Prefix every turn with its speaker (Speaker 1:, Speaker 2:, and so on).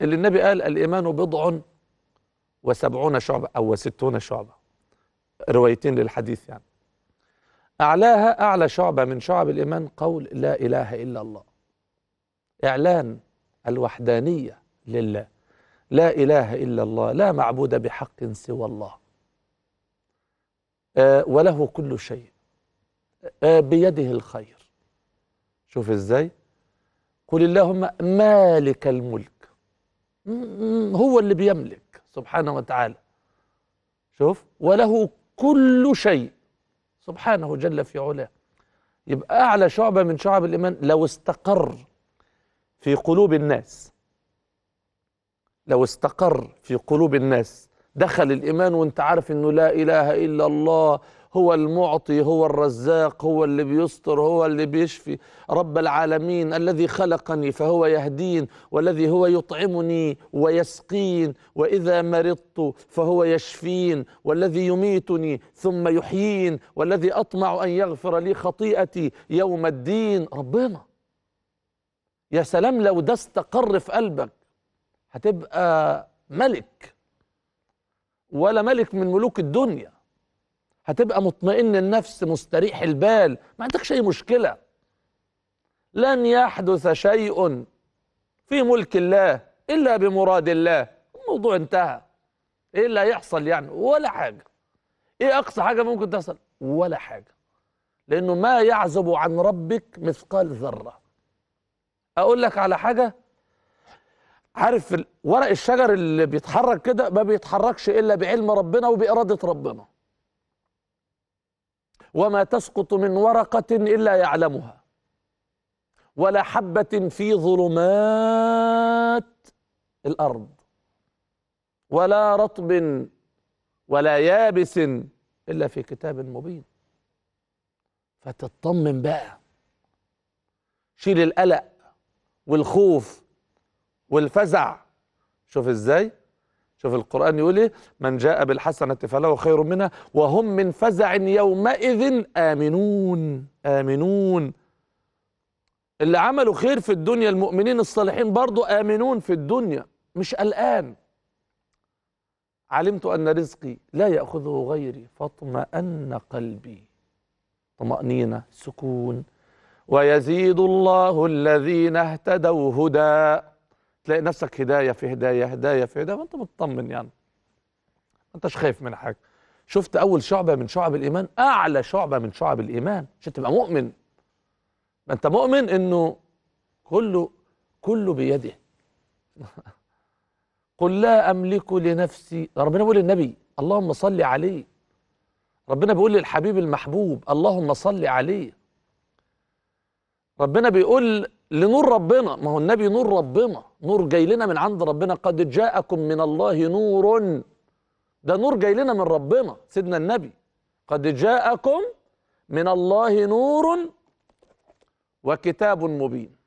Speaker 1: اللي النبي قال الإيمان بضع وسبعون شعبة أو وستون شعبة روايتين للحديث يعني أعلاها أعلى شعبة من شعب الإيمان قول لا إله إلا الله إعلان الوحدانية لله لا إله إلا الله لا معبود بحق سوى الله آه وله كل شيء آه بيده الخير شوف إزاي قل اللهم مالك الملك هو اللي بيملك سبحانه وتعالى شوف وله كل شيء سبحانه جل في علاه يبقى أعلى شعبة من شعب الإيمان لو استقر في قلوب الناس لو استقر في قلوب الناس دخل الإيمان وانت عارف أنه لا إله إلا الله هو المعطي هو الرزاق هو اللي بيستر هو اللي بيشفي رب العالمين الذي خلقني فهو يهدين والذي هو يطعمني ويسقين وإذا مرضت فهو يشفين والذي يميتني ثم يحيين والذي أطمع أن يغفر لي خطيئتي يوم الدين ربنا يا سلام لو ده استقر في قلبك هتبقى ملك ولا ملك من ملوك الدنيا هتبقى مطمئن النفس مستريح البال ما عندكش اي مشكله لن يحدث شيء في ملك الله الا بمراد الله الموضوع انتهى ايه اللي هيحصل يعني ولا حاجه ايه اقصى حاجه ممكن تحصل ولا حاجه لانه ما يعزب عن ربك مثقال ذره اقول لك على حاجه عارف ورق الشجر اللي بيتحرك كده ما بيتحركش الا بعلم ربنا وباراده ربنا وما تسقط من ورقة إلا يعلمها ولا حبة في ظلمات الأرض ولا رطب ولا يابس إلا في كتاب مبين فتطمن بقى شيل القلق والخوف والفزع شوف ازاي شوف القرآن يقول إيه من جاء بالحسنة فله خير منها وهم من فزع يومئذ آمنون آمنون اللي عملوا خير في الدنيا المؤمنين الصالحين برضو آمنون في الدنيا مش قلقان علمت أن رزقي لا يأخذه غيري فاطمأن قلبي طمأنينة سكون ويزيد الله الذين اهتدوا هدى تلاقي نفسك هدايه في هدايه هدايه في هدايه وانت مطمن يعني ما انتش خايف من حاجه شفت اول شعبه من شعب الايمان اعلى شعبه من شعب الايمان عشان تبقى مؤمن ما انت مؤمن انه كله كله بيده قل لا املك لنفسي ربنا بيقول للنبي اللهم صل عليه ربنا بيقول للحبيب المحبوب اللهم صل عليه ربنا بيقول لنور ربنا ما هو النبي نور ربنا نور جاي لنا من عند ربنا قد جاءكم من الله نور ده نور جاي لنا من ربنا سيدنا النبي قد جاءكم من الله نور وكتاب مبين